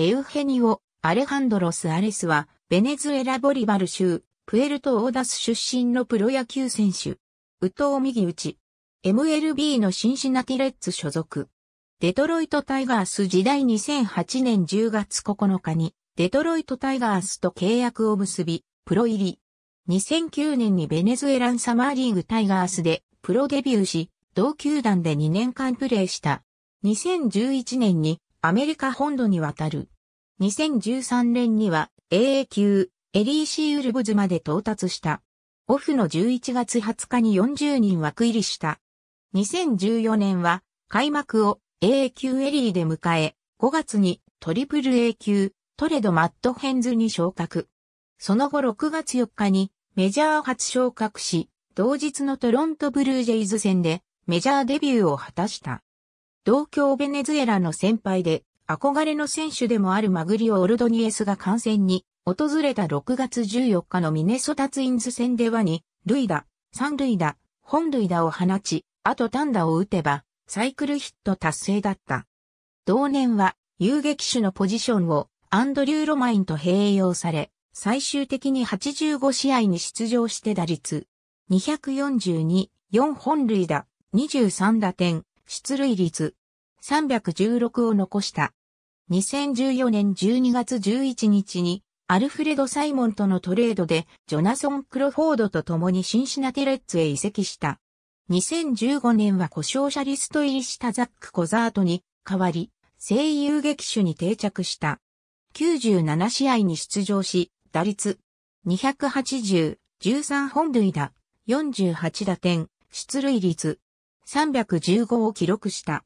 エウヘニオ・アレハンドロス・アレスは、ベネズエラ・ボリバル州、プエルト・オーダス出身のプロ野球選手。ウト投右打ち。MLB のシンシナティレッツ所属。デトロイト・タイガース時代2008年10月9日に、デトロイト・タイガースと契約を結び、プロ入り。2009年にベネズエランサマーリーグタイガースでプロデビューし、同球団で2年間プレーした。2011年にアメリカ本土に渡る。2013年には AA 級エリーシーウルブズまで到達した。オフの11月20日に40人枠入りした。2014年は開幕を AA 級エリーで迎え、5月にトリプル A 級トレドマットヘンズに昇格。その後6月4日にメジャー初昇格し、同日のトロントブルージェイズ戦でメジャーデビューを果たした。同郷ベネズエラの先輩で、憧れの選手でもあるマグリオ・オルドニエスが観戦に訪れた6月14日のミネソタツインズ戦ではに、塁打、三塁打、本塁打を放ち、あと単打を打てば、サイクルヒット達成だった。同年は、遊撃手のポジションをアンドリュー・ロマインと併用され、最終的に85試合に出場して打率、242、4本塁打、23打点、出塁率316を残した。2014年12月11日にアルフレド・サイモンとのトレードでジョナソン・クロフォードと共にシンシナテレッツへ移籍した。2015年は故障者リスト入りしたザック・コザートに代わり声優劇種に定着した。97試合に出場し、打率280、13本塁打、48打点、出塁率315を記録した。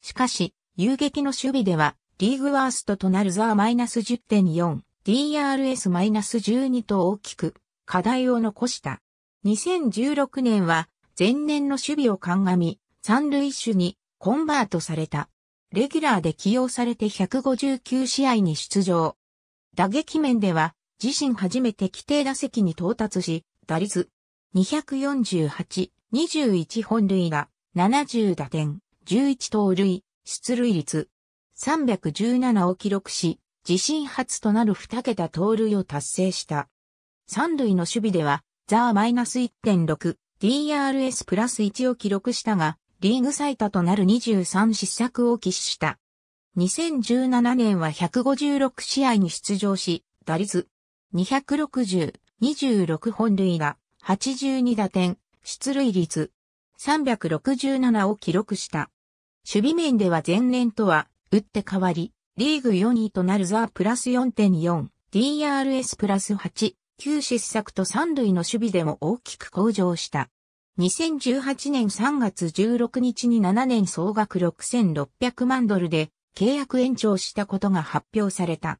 しかし、遊撃の守備では、リーグワーストとなるザー -10.4、DRS-12 マイナスと大きく、課題を残した。2016年は、前年の守備を鑑み、三塁手にコンバートされた。レギュラーで起用されて159試合に出場。打撃面では、自身初めて規定打席に到達し、打率248、21本塁打、70打点、11盗塁、出塁率、317を記録し、自身初となる2桁盗塁を達成した。三塁の守備では、ザーマイナス1.6、DRS プラス1を記録したが、リーグ最多となる23失策を喫した。2017年は156試合に出場し、打率260、26本塁打、82打点、出塁率367を記録した。守備面では前年とは、打って変わり、リーグ4位となるザープラス4.4、DRS プラス8、9失策と3類の守備でも大きく向上した。2018年3月16日に7年総額6600万ドルで契約延長したことが発表された。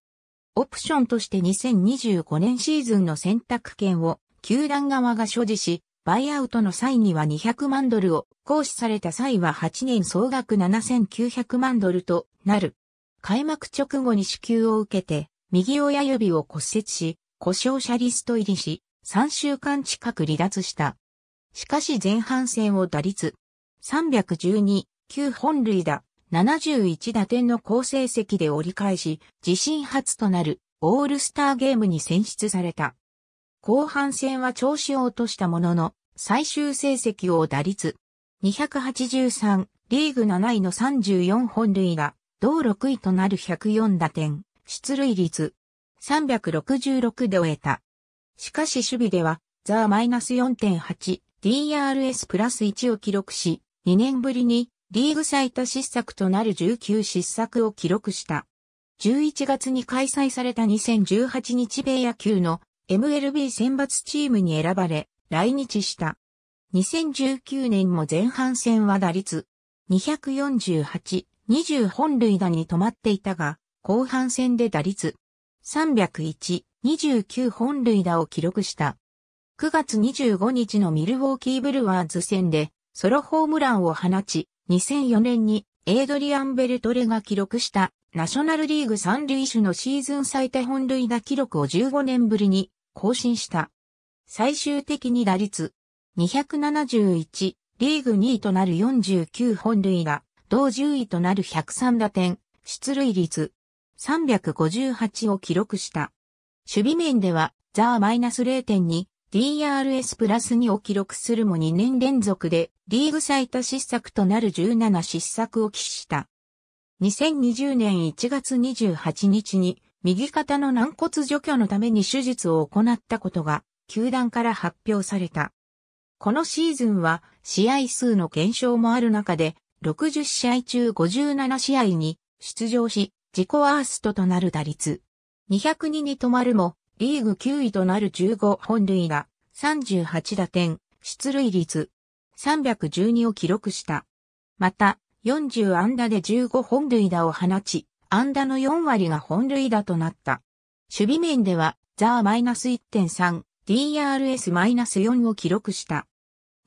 オプションとして2025年シーズンの選択権を球団側が所持し、バイアウトの際には200万ドルを、行使された際は8年総額7900万ドルとなる。開幕直後に支給を受けて、右親指を骨折し、故障者リスト入りし、3週間近く離脱した。しかし前半戦を打率312、9本類打、71打点の好成績で折り返し、自身初となるオールスターゲームに選出された。後半戦は調子を落としたものの、最終成績を打率283、リーグ7位の34本塁打、同6位となる104打点、出塁率366で終えた。しかし守備では、ザーマイナス4.8、DRS プラス1を記録し、2年ぶりにリーグ最多失策となる19失策を記録した。11月に開催された2018日米野球の MLB 選抜チームに選ばれ、来日した。2019年も前半戦は打率248、20本塁打に止まっていたが、後半戦で打率301、29本塁打を記録した。9月25日のミルウォーキーブルワーズ戦でソロホームランを放ち、2004年にエイドリアン・ベルトレが記録したナショナルリーグ三塁手のシーズン最多本塁打記録を15年ぶりに更新した。最終的に打率271、リーグ2位となる49本塁打、同10位となる103打点、出塁率358を記録した。守備面では、ザーマイナス0.2、DRS プラス2を記録するも2年連続で、リーグ最多失策となる17失策を喫した。2020年1月28日に右肩の軟骨除去のために手術を行ったことが球団から発表された。このシーズンは試合数の減少もある中で60試合中57試合に出場し自己ワーストとなる打率202に止まるもリーグ9位となる15本塁打38打点出塁率312を記録した。また、40安打で15本塁打を放ち、安打の4割が本塁打となった。守備面では、ザーマイナス1.3、DRS-4 マイナスを記録した。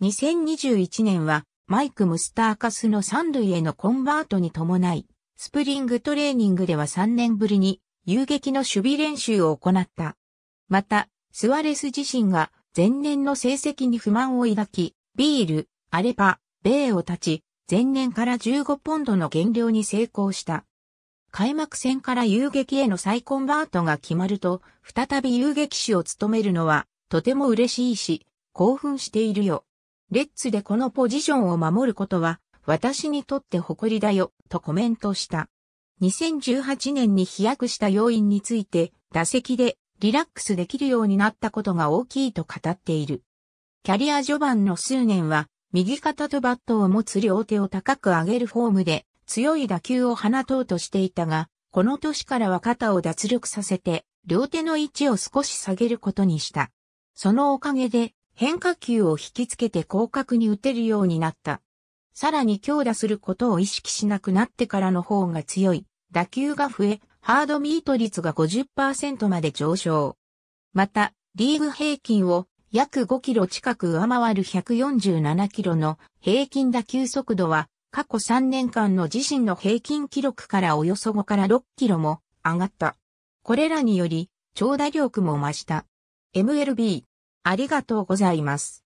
2021年は、マイク・ムスターカスの三塁へのコンバートに伴い、スプリングトレーニングでは3年ぶりに、遊撃の守備練習を行った。また、スワレス自身が前年の成績に不満を抱き、ビール、アレパ、ベイを立ち、前年から15ポンドの減量に成功した。開幕戦から遊撃への再コンバートが決まると、再び遊撃士を務めるのは、とても嬉しいし、興奮しているよ。レッツでこのポジションを守ることは、私にとって誇りだよ、とコメントした。2018年に飛躍した要因について、打席でリラックスできるようになったことが大きいと語っている。キャリア序盤の数年は、右肩とバットを持つ両手を高く上げるフォームで強い打球を放とうとしていたが、この年からは肩を脱力させて、両手の位置を少し下げることにした。そのおかげで変化球を引きつけて広角に打てるようになった。さらに強打することを意識しなくなってからの方が強い。打球が増え、ハードミート率が50%まで上昇。また、リーグ平均を約5キロ近く上回る147キロの平均打球速度は過去3年間の自身の平均記録からおよそ5から6キロも上がった。これらにより長打力も増した。MLB ありがとうございます。